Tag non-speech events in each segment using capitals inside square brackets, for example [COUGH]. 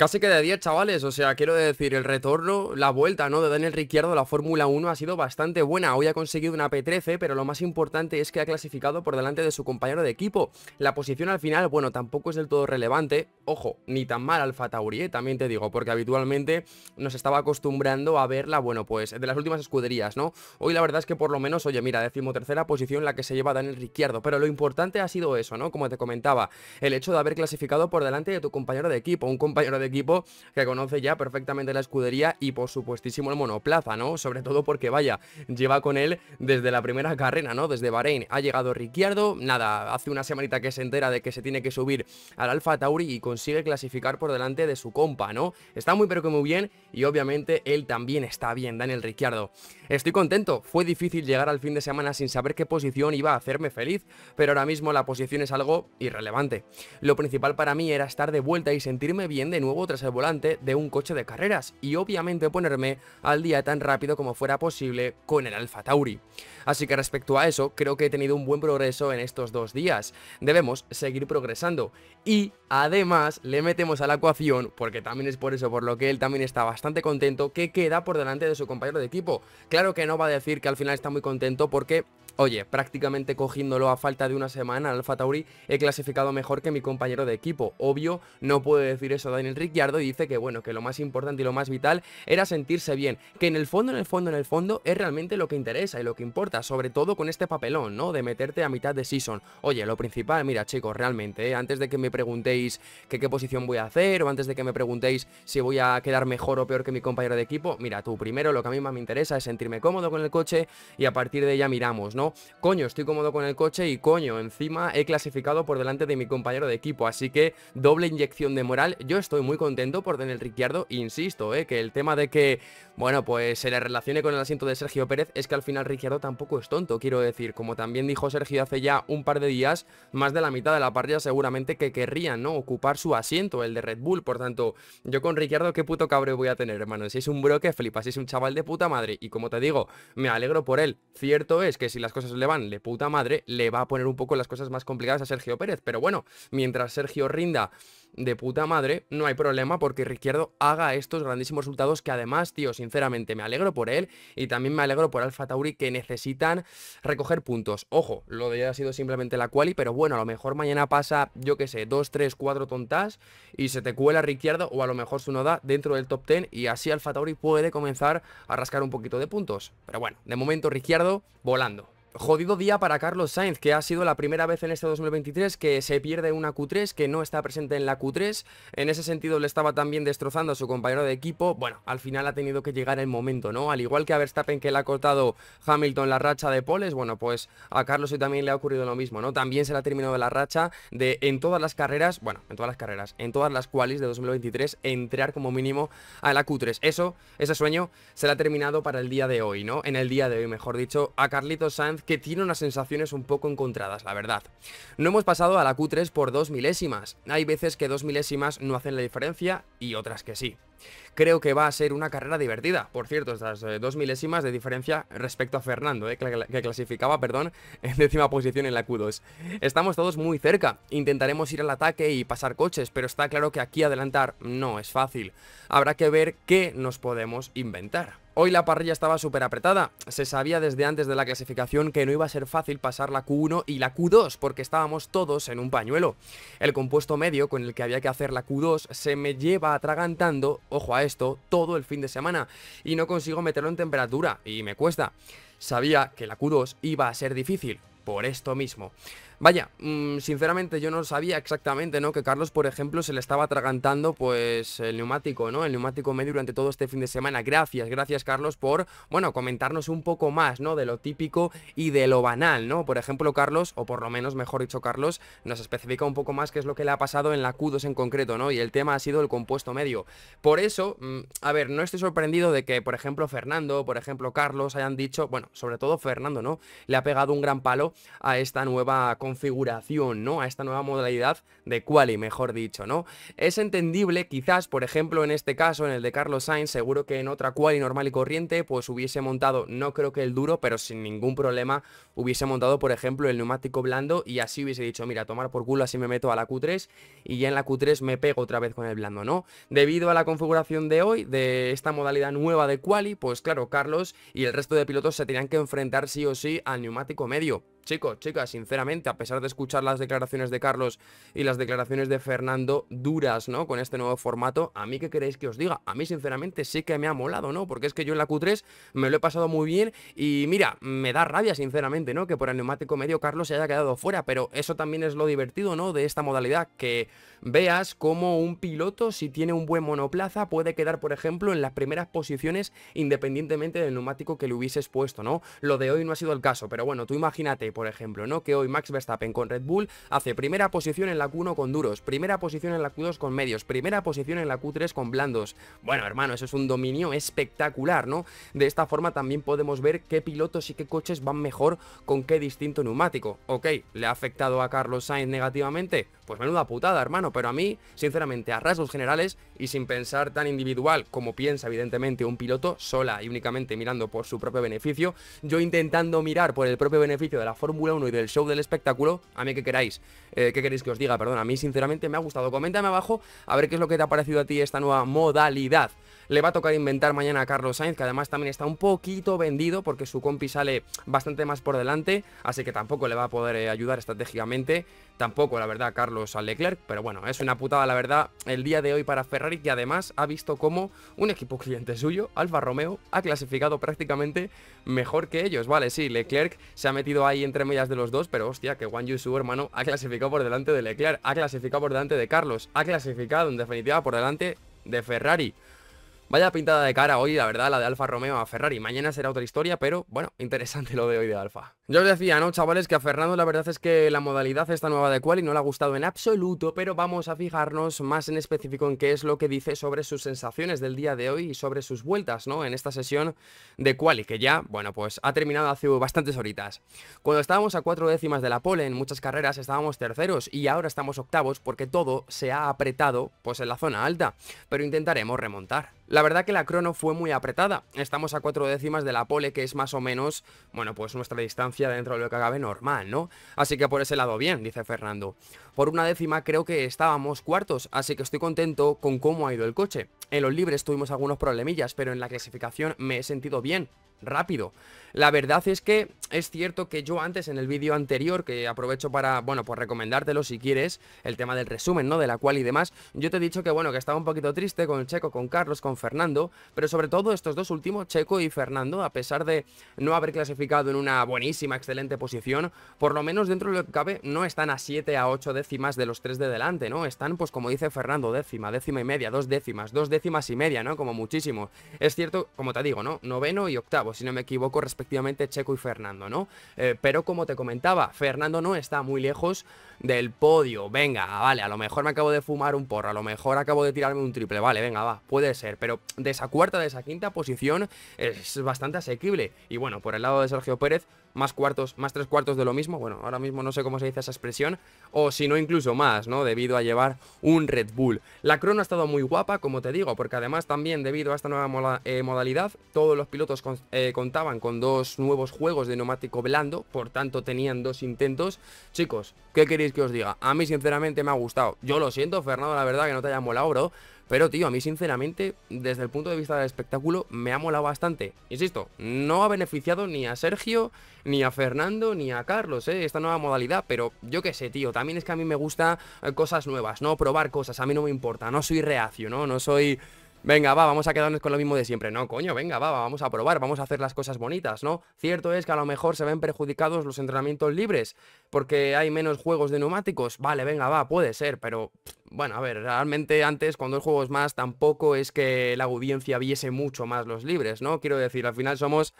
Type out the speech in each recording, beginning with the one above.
Casi que de 10, chavales, o sea, quiero decir, el retorno, la vuelta, ¿no? De Daniel Ricciardo a la Fórmula 1 ha sido bastante buena. Hoy ha conseguido una P13, pero lo más importante es que ha clasificado por delante de su compañero de equipo. La posición al final, bueno, tampoco es del todo relevante. Ojo, ni tan mal Alfa Tauri, eh, también te digo, porque habitualmente nos estaba acostumbrando a verla, bueno, pues de las últimas escuderías, ¿no? Hoy la verdad es que por lo menos, oye, mira, tercera posición la que se lleva Daniel Ricciardo, pero lo importante ha sido eso, ¿no? Como te comentaba, el hecho de haber clasificado por delante de tu compañero de equipo, un compañero de equipo que conoce ya perfectamente la escudería y por supuestísimo el monoplaza, ¿no? Sobre todo porque, vaya, lleva con él desde la primera carrera, ¿no? Desde Bahrein ha llegado Ricciardo, nada, hace una semanita que se entera de que se tiene que subir al Alfa Tauri y consigue clasificar por delante de su compa, ¿no? Está muy pero que muy bien y obviamente él también está bien, Daniel Ricciardo. Estoy contento, fue difícil llegar al fin de semana sin saber qué posición iba a hacerme feliz, pero ahora mismo la posición es algo irrelevante. Lo principal para mí era estar de vuelta y sentirme bien de nuevo tras el volante de un coche de carreras y obviamente ponerme al día tan rápido como fuera posible con el Alfa Tauri. Así que respecto a eso, creo que he tenido un buen progreso en estos dos días. Debemos seguir progresando y además le metemos a la ecuación, porque también es por eso por lo que él también está bastante contento, que queda por delante de su compañero de equipo. Claro que no va a decir que al final está muy contento porque Oye, prácticamente cogiéndolo a falta de una semana, Alfa Tauri he clasificado mejor que mi compañero de equipo. Obvio, no puede decir eso Daniel Ricciardo y dice que bueno, que lo más importante y lo más vital era sentirse bien, que en el fondo, en el fondo, en el fondo es realmente lo que interesa y lo que importa, sobre todo con este papelón, ¿no? De meterte a mitad de season. Oye, lo principal, mira chicos, realmente, ¿eh? antes de que me preguntéis qué posición voy a hacer o antes de que me preguntéis si voy a quedar mejor o peor que mi compañero de equipo, mira tú, primero lo que a mí más me interesa es sentirme cómodo con el coche y a partir de ella miramos, ¿no? coño, estoy cómodo con el coche y coño, encima he clasificado por delante de mi compañero de equipo, así que doble inyección de moral, yo estoy muy contento por tener Ricciardo, insisto, eh, que el tema de que, bueno, pues se le relacione con el asiento de Sergio Pérez es que al final Ricciardo tampoco es tonto, quiero decir, como también dijo Sergio hace ya un par de días, más de la mitad de la parrilla seguramente que querrían, ¿no? Ocupar su asiento, el de Red Bull, por tanto, yo con Ricciardo qué puto cabreo voy a tener, hermano, si es un bro que flipas, si es un chaval de puta madre, y como te digo, me alegro por él, cierto es que si las cosas le van de puta madre, le va a poner un poco las cosas más complicadas a Sergio Pérez. Pero bueno, mientras Sergio rinda de puta madre, no hay problema porque Riquierdo haga estos grandísimos resultados que además, tío, sinceramente me alegro por él y también me alegro por Alfa Tauri que necesitan recoger puntos. Ojo, lo de hoy ha sido simplemente la quali, pero bueno, a lo mejor mañana pasa, yo que sé, dos, tres, cuatro tontas y se te cuela Ricciardo o a lo mejor su da dentro del top 10 y así Alfa Tauri puede comenzar a rascar un poquito de puntos. Pero bueno, de momento Ricciardo volando jodido día para Carlos Sainz, que ha sido la primera vez en este 2023 que se pierde una Q3, que no está presente en la Q3. En ese sentido le estaba también destrozando a su compañero de equipo. Bueno, al final ha tenido que llegar el momento, ¿no? Al igual que a Verstappen que le ha cortado Hamilton la racha de poles, bueno, pues a Carlos hoy también le ha ocurrido lo mismo, ¿no? También se le ha terminado la racha de en todas las carreras, bueno, en todas las carreras, en todas las cuales de 2023 entrar como mínimo a la Q3. Eso, ese sueño se le ha terminado para el día de hoy, ¿no? En el día de hoy, mejor dicho, a Carlitos Sainz que tiene unas sensaciones un poco encontradas, la verdad. No hemos pasado a la Q3 por dos milésimas. Hay veces que dos milésimas no hacen la diferencia y otras que sí. Creo que va a ser una carrera divertida, por cierto, estas eh, dos milésimas de diferencia respecto a Fernando, eh, que, clasificaba, perdón, [LAUGHS] en décima posición en la Q2. Estamos todos muy cerca, intentaremos ir al ataque y pasar coches, pero está claro que aquí adelantar no es fácil. Habrá que ver qué nos podemos inventar. Hoy la parrilla estaba súper apretada, se sabía desde antes de la clasificación que no iba a ser fácil pasar la Q1 y la Q2 porque estábamos todos en un pañuelo. El compuesto medio con el que había que hacer la Q2 se me lleva atragantando, ojo a esto, todo el fin de semana y no consigo meterlo en temperatura y me cuesta. Sabía que la Q2 iba a ser difícil, por esto mismo. Vaya, mm, sinceramente yo no sabía exactamente, ¿no? Que Carlos, por ejemplo, se le estaba atragantando, pues, el neumático, ¿no? El neumático medio durante todo este fin de semana. Gracias, gracias, Carlos, por, bueno, comentarnos un poco más, ¿no? De lo típico y de lo banal, ¿no? Por ejemplo, Carlos, o por lo menos, mejor dicho, Carlos, nos especifica un poco más qué es lo que le ha pasado en la Q2 en concreto, ¿no? Y el tema ha sido el compuesto medio. Por eso, mm, a ver, no estoy sorprendido de que, por ejemplo, Fernando, por ejemplo, Carlos hayan dicho, bueno, sobre todo Fernando, ¿no? Le ha pegado un gran palo a esta nueva configuración, ¿no? A esta nueva modalidad de quali, mejor dicho, ¿no? Es entendible, quizás, por ejemplo, en este caso, en el de Carlos Sainz, seguro que en otra quali normal y corriente, pues hubiese montado, no creo que el duro, pero sin ningún problema, hubiese montado, por ejemplo, el neumático blando y así hubiese dicho, mira, tomar por culo, así me meto a la Q3 y ya en la Q3 me pego otra vez con el blando, ¿no? Debido a la configuración de hoy, de esta modalidad nueva de quali, pues claro, Carlos y el resto de pilotos se tenían que enfrentar sí o sí al neumático medio. Chicos, chicas, sinceramente, a pesar de escuchar las declaraciones de Carlos y las declaraciones de Fernando duras, ¿no? Con este nuevo formato, ¿a mí qué queréis que os diga? A mí, sinceramente, sí que me ha molado, ¿no? Porque es que yo en la Q3 me lo he pasado muy bien y, mira, me da rabia, sinceramente, ¿no? Que por el neumático medio Carlos se haya quedado fuera, pero eso también es lo divertido, ¿no? De esta modalidad, que veas cómo un piloto, si tiene un buen monoplaza, puede quedar, por ejemplo, en las primeras posiciones independientemente del neumático que le hubieses puesto, ¿no? Lo de hoy no ha sido el caso, pero bueno, tú imagínate por ejemplo, ¿no? Que hoy Max Verstappen con Red Bull hace primera posición en la Q1 con duros, primera posición en la Q2 con medios, primera posición en la Q3 con blandos. Bueno, hermano, eso es un dominio espectacular, ¿no? De esta forma también podemos ver qué pilotos y qué coches van mejor con qué distinto neumático. Ok, ¿le ha afectado a Carlos Sainz negativamente? Pues menuda putada, hermano, pero a mí, sinceramente, a rasgos generales y sin pensar tan individual como piensa evidentemente un piloto sola y únicamente mirando por su propio beneficio, yo intentando mirar por el propio beneficio de la Fórmula 1 y del show del espectáculo, a mí que queráis, eh, que queréis que os diga, perdón, a mí sinceramente me ha gustado. Coméntame abajo a ver qué es lo que te ha parecido a ti esta nueva modalidad. Le va a tocar inventar mañana a Carlos Sainz, que además también está un poquito vendido porque su compi sale bastante más por delante, así que tampoco le va a poder eh, ayudar estratégicamente. Tampoco, la verdad, Carlos a Leclerc, pero bueno, es una putada, la verdad, el día de hoy para Ferrari, que además ha visto cómo un equipo cliente suyo, Alfa Romeo, ha clasificado prácticamente mejor que ellos. Vale, sí, Leclerc se ha metido ahí en entre medias de los dos, pero hostia, que Wang Yu hermano, ha clasificado por delante de Leclerc, ha clasificado por delante de Carlos, ha clasificado en definitiva por delante de Ferrari. Vaya pintada de cara hoy, la verdad, la de Alfa Romeo a Ferrari. Mañana será otra historia, pero bueno, [LAUGHS] interesante lo de hoy de Alfa. Yo os decía, ¿no, chavales? Que a Fernando la verdad es que la modalidad esta nueva de y no le ha gustado en absoluto, pero vamos a fijarnos más en específico en qué es lo que dice sobre sus sensaciones del día de hoy y sobre sus vueltas, ¿no? En esta sesión de quali, que ya, bueno, pues ha terminado hace bastantes horitas. Cuando estábamos a cuatro décimas de la pole en muchas carreras estábamos terceros y ahora estamos octavos porque todo se ha apretado pues en la zona alta, pero intentaremos remontar. La verdad que la crono fue muy apretada, estamos a cuatro décimas de la pole que es más o menos, bueno, pues nuestra distancia dentro de lo que cabe normal, ¿no? Así que por ese lado bien, dice Fernando. Por una décima creo que estábamos cuartos, así que estoy contento con cómo ha ido el coche. En los libres tuvimos algunos problemillas, pero en la clasificación me he sentido bien, rápido. La verdad es que es cierto que yo antes en el vídeo anterior, que aprovecho para, bueno, pues recomendártelo si quieres, el tema del resumen, ¿no? De la cual y demás, yo te he dicho que, bueno, que estaba un poquito triste con Checo, con Carlos, con Fernando, pero sobre todo estos dos últimos, Checo y Fernando, a pesar de no haber clasificado en una buenísima, excelente posición, por lo menos dentro de lo que cabe, no están a 7 a 8 décimas de los tres de delante, ¿no? Están, pues como dice Fernando, décima, décima y media, dos décimas, dos décimas y media, ¿no? Como muchísimo. Es cierto, como te digo, ¿no? Noveno y octavo si no me equivoco, respectivamente Checo y Fernando, ¿no? Eh, pero como te comentaba, Fernando no está muy lejos del podio. Venga, ah, vale, a lo mejor me acabo de fumar un porro, a lo mejor acabo de tirarme un triple, vale, venga, va, puede ser. Pero de esa cuarta, de esa quinta posición es bastante asequible. Y bueno, por el lado de Sergio Pérez, más cuartos, más tres cuartos de lo mismo, bueno, ahora mismo no sé cómo se dice esa expresión, o si no incluso más, ¿no? Debido a llevar un Red Bull. La crono ha estado muy guapa, como te digo, porque además también debido a esta nueva eh, modalidad, todos los pilotos eh, contaban con dos nuevos juegos de neumático blando, por tanto tenían dos intentos. Chicos, ¿qué queréis que os diga? A mí sinceramente me ha gustado. Yo lo siento, Fernando, la verdad que no te haya molado, bro. Pero, tío, a mí sinceramente, desde el punto de vista del espectáculo, me ha molado bastante. Insisto, no ha beneficiado ni a Sergio, ni a Fernando, ni a Carlos, ¿eh? Esta nueva modalidad, pero yo qué sé, tío, también es que a mí me gusta eh, cosas nuevas, ¿no? Probar cosas, a mí no me importa, no soy reacio, ¿no? No soy... Venga, va, vamos a quedarnos con lo mismo de siempre. No, coño, venga, va, vamos a probar, vamos a hacer las cosas bonitas, ¿no? Cierto es que a lo mejor se ven perjudicados los entrenamientos libres porque hay menos juegos de neumáticos. Vale, venga, va, puede ser, pero bueno, a ver, realmente antes cuando hay juegos más tampoco es que la audiencia viese mucho más los libres, ¿no? Quiero decir, al final somos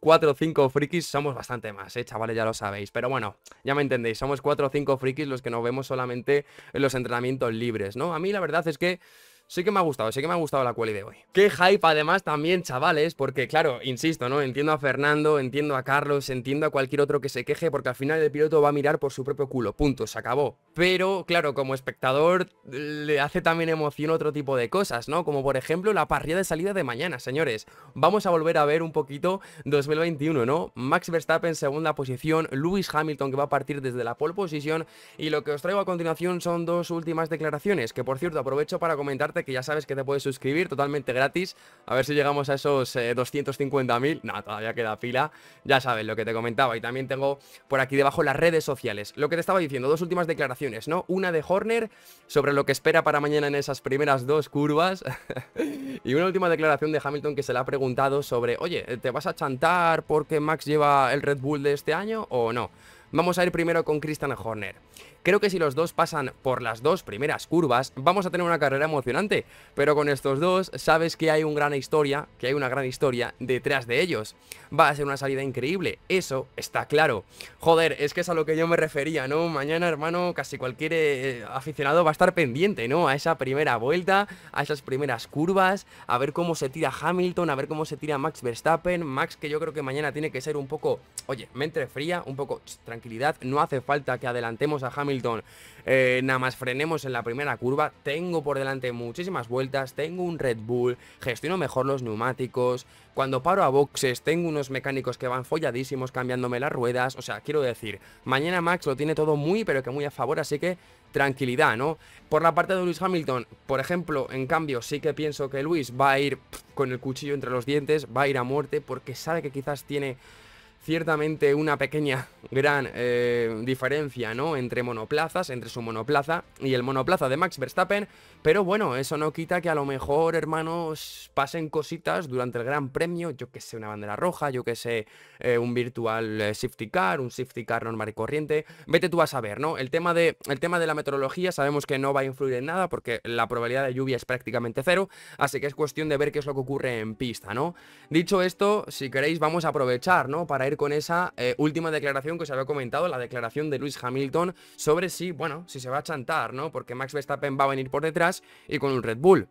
cuatro o cinco frikis somos bastante más, ¿eh, chavales? Ya lo sabéis. Pero bueno, ya me entendéis, somos cuatro o cinco frikis los que nos vemos solamente en los entrenamientos libres, ¿no? A mí la verdad es que sí que me ha gustado, sí que me ha gustado la quali de hoy. Qué hype además también, chavales, porque claro, insisto, ¿no? Entiendo a Fernando, entiendo a Carlos, entiendo a cualquier otro que se queje, porque al final el piloto va a mirar por su propio culo, punto, se acabó. Pero claro, como espectador le hace también emoción otro tipo de cosas, ¿no? Como por ejemplo la parrilla de salida de mañana, señores. Vamos a volver a ver un poquito 2021, ¿no? Max Verstappen en segunda posición, Lewis Hamilton que va a partir desde la pole position y lo que os traigo a continuación son dos últimas declaraciones, que por cierto aprovecho para comentarte que ya sabes que te puedes suscribir totalmente gratis. A ver si llegamos a esos 250.000. Eh, no, todavía queda fila Ya sabes lo que te comentaba. Y también tengo por aquí debajo las redes sociales. Lo que te estaba diciendo, dos últimas declaraciones, ¿no? Una de Horner sobre lo que espera para mañana en esas primeras dos curvas. [LAUGHS] y una última declaración de Hamilton que se le ha preguntado sobre, oye, ¿te vas a chantar porque Max lleva el Red Bull de este año o no? Vamos a ir primero con Christian Horner. Creo que si los dos pasan por las dos primeras curvas, vamos a tener una carrera emocionante, pero con estos dos sabes que hay una gran historia, que hay una gran historia detrás de ellos. Va a ser una salida increíble, eso está claro. Joder, es que es a lo que yo me refería, ¿no? Mañana, hermano, casi cualquier eh, aficionado va a estar pendiente, ¿no? A esa primera vuelta, a esas primeras curvas, a ver cómo se tira Hamilton, a ver cómo se tira Max Verstappen, Max que yo creo que mañana tiene que ser un poco, oye, mente fría, un poco tranquilidad, no hace falta que adelantemos a Hamilton Hamilton eh, nada más frenemos en la primera curva, tengo por delante muchísimas vueltas, tengo un Red Bull, gestiono mejor los neumáticos, cuando paro a boxes tengo unos mecánicos que van folladísimos cambiándome las ruedas, o sea, quiero decir, mañana Max lo tiene todo muy pero que muy a favor, así que tranquilidad, ¿no? Por la parte de Luis Hamilton, por ejemplo, en cambio, sí que pienso que Luis va a ir con el cuchillo entre los dientes, va a ir a muerte porque sabe que quizás tiene ciertamente una pequeña, gran eh, diferencia, Entre monoplazas, entre su monoplaza y el monoplaza de Max Verstappen, pero bueno, eso no quita que a lo mejor, hermanos, pasen cositas durante el Gran Premio, yo que sé, una bandera roja, yo que sé, eh, un virtual eh, safety car, un safety car normal y corriente, vete tú a saber, ¿no? El tema, de, el tema de la meteorología sabemos que no va a influir en nada porque la probabilidad de lluvia es prácticamente cero, así que es cuestión de ver qué es lo que ocurre en pista, ¿no? Dicho esto, si queréis vamos a aprovechar, ¿no? Para ir con esa eh, última declaración que os había comentado, la declaración de Luis Hamilton sobre si, bueno, si se va a chantar, ¿no? Porque Max Verstappen va a venir por detrás y con un Red Bull.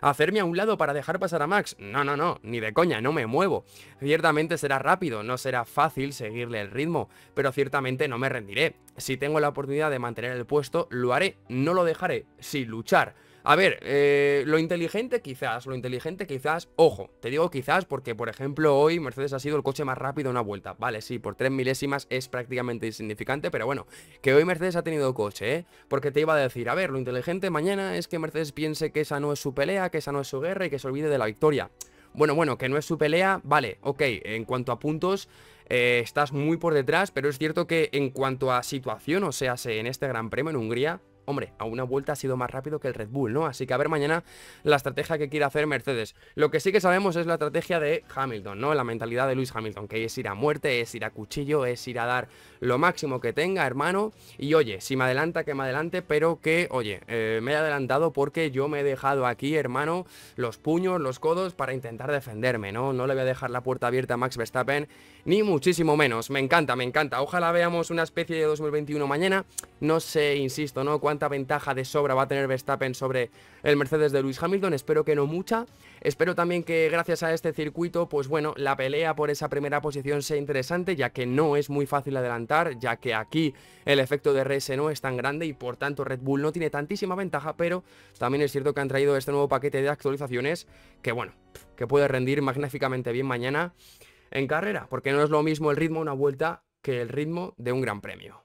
¿Hacerme a un lado para dejar pasar a Max? No, no, no, ni de coña, no me muevo. Ciertamente será rápido, no será fácil seguirle el ritmo, pero ciertamente no me rendiré. Si tengo la oportunidad de mantener el puesto, lo haré, no lo dejaré, sin luchar. A ver, eh, lo inteligente quizás, lo inteligente quizás, ojo, te digo quizás porque, por ejemplo, hoy Mercedes ha sido el coche más rápido en una vuelta. Vale, sí, por tres milésimas es prácticamente insignificante, pero bueno, que hoy Mercedes ha tenido coche, ¿eh? Porque te iba a decir, a ver, lo inteligente mañana es que Mercedes piense que esa no es su pelea, que esa no es su guerra y que se olvide de la victoria. Bueno, bueno, que no es su pelea, vale, ok, en cuanto a puntos, eh, estás muy por detrás, pero es cierto que en cuanto a situación, o sea, en este Gran Premio en Hungría, Hombre, a una vuelta ha sido más rápido que el Red Bull, ¿no? Así que a ver mañana la estrategia que quiere hacer Mercedes. Lo que sí que sabemos es la estrategia de Hamilton, ¿no? La mentalidad de Luis Hamilton, que es ir a muerte, es ir a cuchillo, es ir a dar lo máximo que tenga, hermano. Y oye, si me adelanta, que me adelante, pero que, oye, eh, me he adelantado porque yo me he dejado aquí, hermano, los puños, los codos para intentar defenderme, ¿no? No le voy a dejar la puerta abierta a Max Verstappen ni muchísimo menos. Me encanta, me encanta. Ojalá veamos una especie de 2021 mañana. No sé, insisto, ¿no? Cuánta ventaja de sobra va a tener Verstappen sobre el Mercedes de Lewis Hamilton. Espero que no mucha. Espero también que gracias a este circuito, pues bueno, la pelea por esa primera posición sea interesante, ya que no es muy fácil adelantar, ya que aquí el efecto de RS no es tan grande y por tanto Red Bull no tiene tantísima ventaja, pero también es cierto que han traído este nuevo paquete de actualizaciones que bueno, que puede rendir magníficamente bien mañana en carrera, porque no es lo mismo el ritmo de una vuelta que el ritmo de un gran premio.